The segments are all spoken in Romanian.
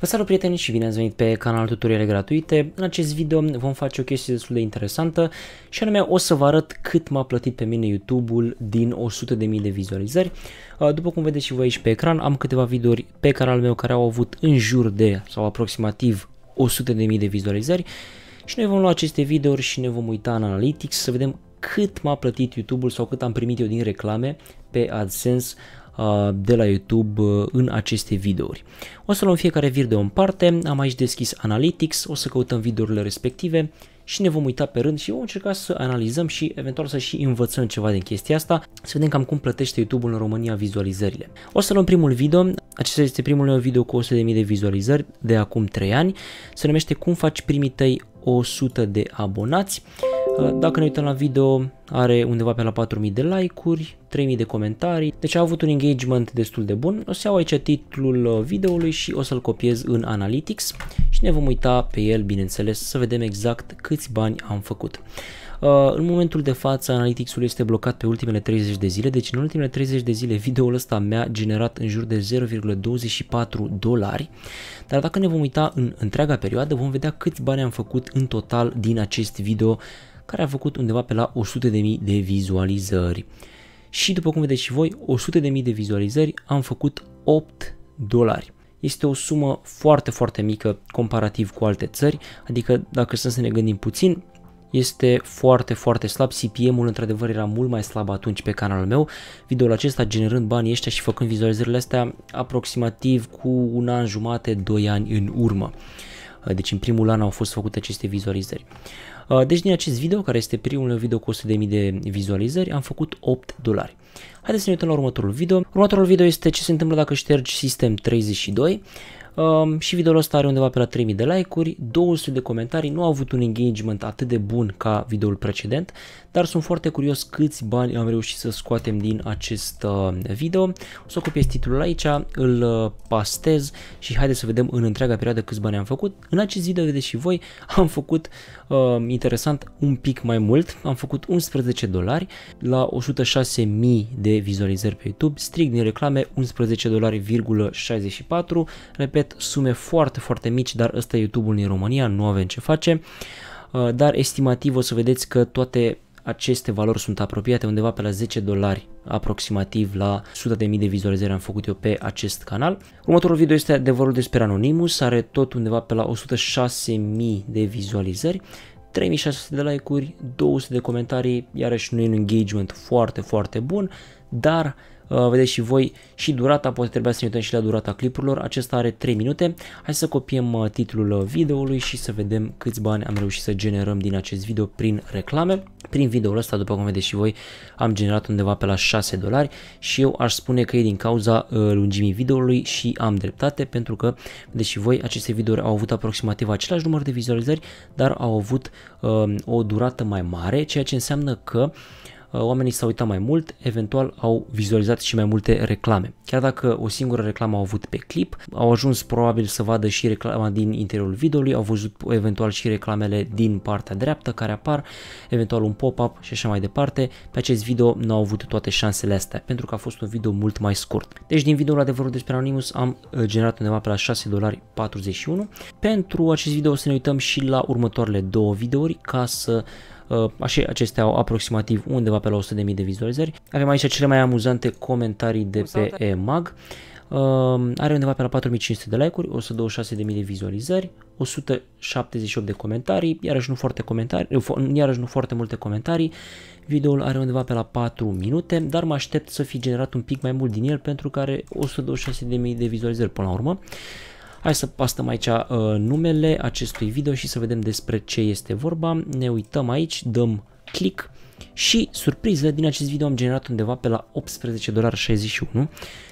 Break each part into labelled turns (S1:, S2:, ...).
S1: Vă salut prieteni și bine ați venit pe canalul Tutoriale Gratuite. În acest video vom face o chestie destul de interesantă și anume o să vă arăt cât m-a plătit pe mine YouTube-ul din 100.000 de vizualizări. După cum vedeți și voi aici pe ecran, am câteva videouri pe canalul meu care au avut în jur de sau aproximativ 100.000 de vizualizări și noi vom lua aceste videouri și ne vom uita în Analytics să vedem cât m-a plătit YouTube-ul sau cât am primit eu din reclame pe AdSense Uh, de la YouTube uh, în aceste videouri. O să luăm fiecare video în parte, am aici deschis Analytics, o să căutăm videourile respective și ne vom uita pe rând și vom încerca să analizăm și eventual să și învățăm ceva din chestia asta, să vedem cam cum plătește YouTube-ul în România vizualizările. O să luăm primul video, acesta este primul meu video cu 100.000 de vizualizări de acum 3 ani, se numește Cum faci primii tăi 100 de abonați. Uh, dacă ne uităm la video, are undeva pe la 4.000 de like-uri, 3000 de comentarii, deci a avut un engagement destul de bun. O să iau aici titlul uh, videoului și o să-l copiez în Analytics și ne vom uita pe el, bineînțeles, să vedem exact câți bani am făcut. Uh, în momentul de față, Analytics-ul este blocat pe ultimele 30 de zile, deci în ultimele 30 de zile videoul ăsta mi-a generat în jur de 0,24 dolari, dar dacă ne vom uita în întreaga perioadă, vom vedea câți bani am făcut în total din acest video, care a făcut undeva pe la 100.000 de vizualizări și după cum vedeți și voi, 100.000 de vizualizări, am făcut 8 dolari. Este o sumă foarte, foarte mică comparativ cu alte țări, adică dacă sunt să ne gândim puțin, este foarte, foarte slab. CPM-ul într-adevăr era mult mai slab atunci pe canalul meu. Videoul acesta generând banii ăștia și făcând vizualizările astea aproximativ cu un an jumate, doi ani în urmă. Deci în primul an au fost făcute aceste vizualizări. Uh, deci din acest video, care este primul meu video cu 100.000 de vizualizări, am făcut 8 dolari. Haideți să ne uităm la următorul video. Următorul video este ce se întâmplă dacă ștergi sistem 32. Um, și videoul ăsta are undeva pe la 3000 de like-uri, 200 de comentarii, nu a avut un engagement atât de bun ca videoul precedent, dar sunt foarte curios câți bani am reușit să scoatem din acest uh, video. O să copiez titlul aici, îl uh, pastez și haideți să vedem în întreaga perioadă câți bani am făcut. În acest video vedeți și voi, am făcut uh, interesant un pic mai mult, am făcut 11 dolari la 106.000 de vizualizări pe YouTube, strict din reclame 11 dolari,64, repet, sume foarte, foarte mici, dar ăsta e YouTube-ul din România, nu avem ce face, uh, dar estimativ o să vedeți că toate aceste valori sunt apropiate undeva pe la 10 dolari aproximativ la 100.000 de, de vizualizări am făcut eu pe acest canal. Următorul video este adevărul despre Anonymous, are tot undeva pe la 106.000 de vizualizări, 3600 de like-uri, 200 de comentarii, iarăși nu e un engagement foarte, foarte bun, dar Uh, vedeți și voi și durata, poate trebuia să ne uităm și la durata clipurilor, acesta are 3 minute. Hai să copiem uh, titlul uh, videoului și să vedem câți bani am reușit să generăm din acest video prin reclame. Prin videoul ăsta, după cum vedeți și voi, am generat undeva pe la 6 dolari și eu aș spune că e din cauza lungimii videoului și am dreptate pentru că, vedeți și voi, aceste videouri au avut aproximativ același număr de vizualizări, dar au avut um, o durată mai mare, ceea ce înseamnă că uh, Uh, oamenii s-au uitat mai mult, eventual au vizualizat și mai multe reclame. Chiar dacă o singură reclamă au avut pe clip, au ajuns probabil să vadă și reclama din interiorul videoului, au văzut eventual și reclamele din partea dreaptă care apar, eventual un pop-up și așa mai departe. Pe acest video nu au avut toate șansele astea, pentru că a fost un video mult mai scurt. Deci din videoul adevărul despre Anonymous am uh, generat undeva pe la 6 dolari 41. Pentru acest video o să ne uităm și la următoarele două videouri ca să Uh, așa, acestea au aproximativ undeva pe la 100.000 de vizualizări. Avem aici cele mai amuzante comentarii de pe EMAG. Uh, are undeva pe la 4500 de like-uri, 126.000 de vizualizări, 178 de comentarii, iarăși nu foarte, comentarii, iarăși nu foarte multe comentarii. Videoul are undeva pe la 4 minute, dar mă aștept să fi generat un pic mai mult din el pentru că are 126.000 de vizualizări până la urmă. Uh, Hai să pastăm aici uh, numele acestui video și să vedem despre ce este vorba. Ne uităm aici, dăm click și, surpriză, din acest video am generat undeva pe la 18,61$. dolari 61.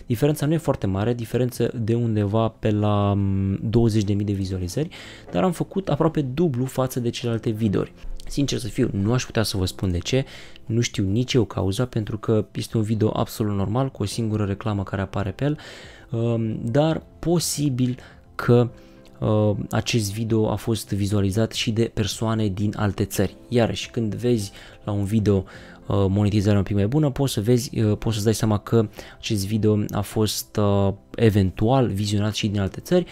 S1: Diferența nu e foarte mare, diferență de undeva pe la 20.000 mm, de vizualizări, dar am făcut aproape dublu față de celelalte videouri. Sincer să fiu, nu aș putea să vă spun de ce, nu știu nici eu cauza, pentru că este un video absolut normal, cu o singură reclamă care apare pe el, um, dar posibil că uh, acest video a fost vizualizat și de persoane din alte țări. Iarăși, când vezi la un video uh, monetizarea un pic mai bună, poți să vezi, uh, poți să dai seama că acest video a fost uh, eventual vizionat și din alte țări.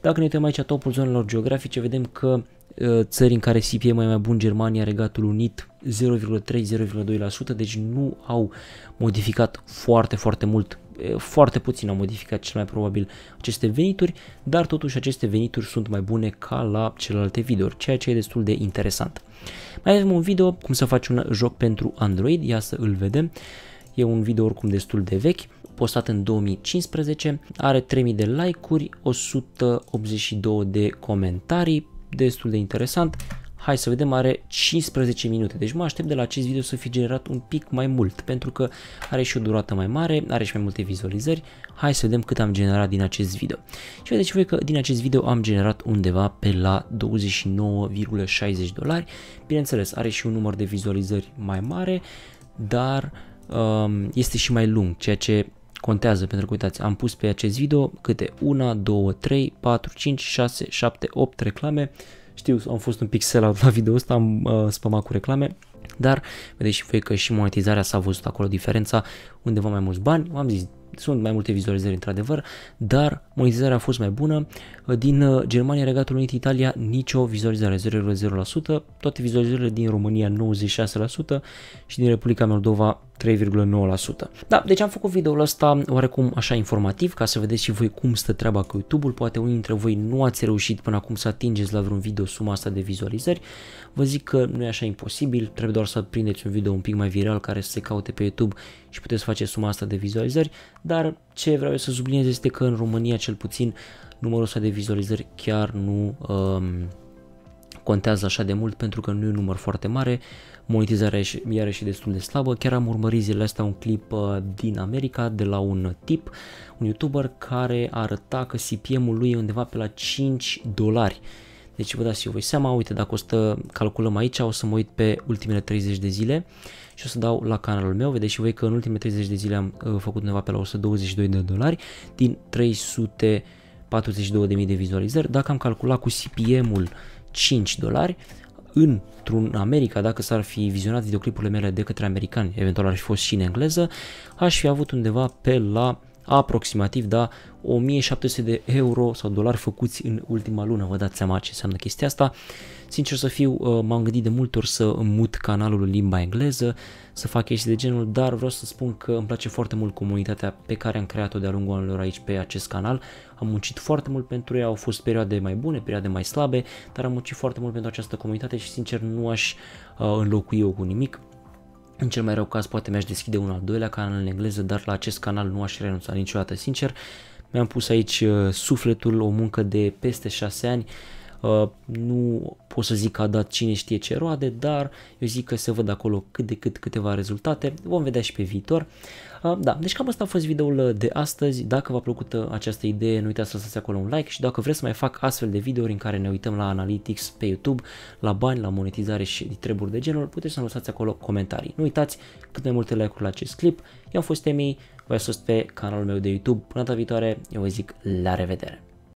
S1: Dacă ne uităm aici topul zonelor geografice, vedem că uh, țări în care CPM mai, mai bun, Germania, Regatul Unit 0,3-0,2%, deci nu au modificat foarte, foarte mult foarte puțin au modificat cel mai probabil aceste venituri, dar totuși aceste venituri sunt mai bune ca la celelalte video ceea ce e destul de interesant. Mai avem un video cum să faci un joc pentru Android, ia să îl vedem. E un video oricum destul de vechi, postat în 2015, are 3000 de like-uri, 182 de comentarii, destul de interesant hai să vedem, are 15 minute. Deci mă aștept de la acest video să fi generat un pic mai mult, pentru că are și o durată mai mare, are și mai multe vizualizări. Hai să vedem cât am generat din acest video. Și vedeți voi că din acest video am generat undeva pe la 29,60 dolari. Bineînțeles, are și un număr de vizualizări mai mare, dar um, este și mai lung, ceea ce contează, pentru că uitați, am pus pe acest video câte 1, 2, 3, 4, 5, 6, 7, 8 reclame, știu, am fost un pixel la video ăsta, am uh, spămat cu reclame, dar vedeți și voi că și monetizarea s-a văzut acolo diferența, undeva mai mulți bani, am zis, sunt mai multe vizualizări într-adevăr, dar monetizarea a fost mai bună. Uh, din uh, Germania, Regatul Unit, Italia, nicio vizualizare, 0,0%, toate vizualizările din România, 96% și din Republica Moldova, 3,9%. Da, deci am făcut videoul ăsta oarecum așa informativ ca să vedeți și voi cum stă treaba cu YouTube-ul. Poate unii dintre voi nu ați reușit până acum să atingeți la vreun video suma asta de vizualizări. Vă zic că nu e așa imposibil, trebuie doar să prindeți un video un pic mai viral care să se caute pe YouTube și puteți face suma asta de vizualizări, dar ce vreau să subliniez este că în România cel puțin numărul ăsta de vizualizări chiar nu um, contează așa de mult pentru că nu e un număr foarte mare, monetizarea e iarăși destul de slabă. Chiar am urmărit zilele astea un clip uh, din America de la un tip, un YouTuber care arăta că CPM-ul lui e undeva pe la 5 dolari. Deci vă dați eu voi seama, uite, dacă o să calculăm aici, o să mă uit pe ultimele 30 de zile și o să dau la canalul meu. Vedeți și voi că în ultimele 30 de zile am uh, făcut undeva pe la 122 de dolari din 342.000 de vizualizări. Dacă am calculat cu CPM-ul 5 dolari, într-un America, dacă s-ar fi vizionat videoclipurile mele de către americani, eventual ar fi fost și în engleză, aș fi avut undeva pe la aproximativ da, 1700 de euro sau dolari făcuți în ultima lună, vă dați seama ce înseamnă chestia asta. Sincer să fiu, uh, m-am gândit de multe ori să mut canalul în limba engleză, să fac chestii de genul, dar vreau să spun că îmi place foarte mult comunitatea pe care am creat-o de-a lungul anilor aici pe acest canal. Am muncit foarte mult pentru ea, au fost perioade mai bune, perioade mai slabe, dar am muncit foarte mult pentru această comunitate și sincer nu aș uh, înlocui eu cu nimic în cel mai rău caz poate mi-aș deschide un al doilea canal în engleză, dar la acest canal nu aș renunța niciodată, sincer. Mi-am pus aici uh, sufletul, o muncă de peste 6 ani, Uh, nu pot să zic că a dat cine știe ce roade, dar eu zic că se văd acolo cât de cât câteva rezultate, vom vedea și pe viitor. Uh, da, deci cam asta a fost videoul de astăzi, dacă v-a plăcut uh, această idee nu uitați să lăsați acolo un like și dacă vreți să mai fac astfel de videouri în care ne uităm la analytics pe YouTube, la bani, la monetizare și treburi de genul, puteți să lăsați acolo comentarii. Nu uitați cât mai multe like-uri la acest clip, eu am fost Emi, voi ați pe canalul meu de YouTube, până data viitoare, eu vă zic la revedere!